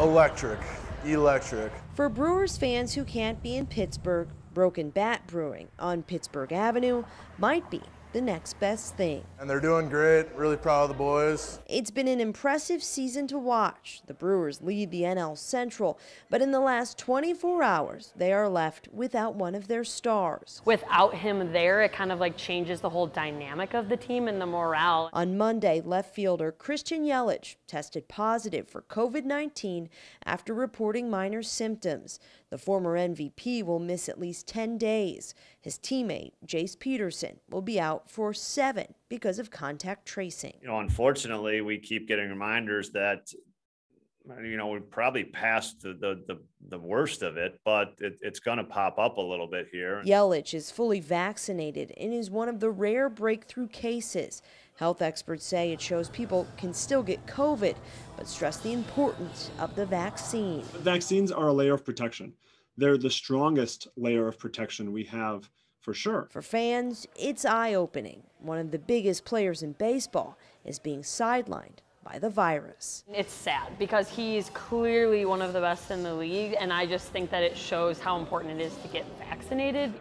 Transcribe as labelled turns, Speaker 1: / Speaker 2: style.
Speaker 1: Electric. Electric.
Speaker 2: For Brewers fans who can't be in Pittsburgh, Broken Bat Brewing on Pittsburgh Avenue might be the next best thing.
Speaker 3: And they're doing great. Really proud of the boys.
Speaker 2: It's been an impressive season to watch. The Brewers lead the NL Central, but in the last 24 hours,
Speaker 3: they are left without one of their stars. Without him there, it kind of like changes the whole dynamic of the team and the morale.
Speaker 2: On Monday, left fielder Christian Yelich tested positive for COVID-19 after reporting minor symptoms. The former MVP will miss at least 10 days. His teammate, Jace Peterson, will be out out for seven because of contact tracing.
Speaker 1: You know, unfortunately, we keep getting reminders that you know we probably passed the the, the, the worst of it but it, it's going to pop up a little bit here. yelich
Speaker 2: is fully vaccinated and is one of the rare breakthrough cases health experts say it shows people can still get covid but stress the importance of the vaccine. vaccines are a layer of protection they're the strongest layer of protection we have for sure. For fans, it's eye opening. One of the biggest players in baseball is being sidelined by the virus.
Speaker 3: It's sad because he's clearly one of the best in the league, and I just think that it shows how important it is to get vaccinated.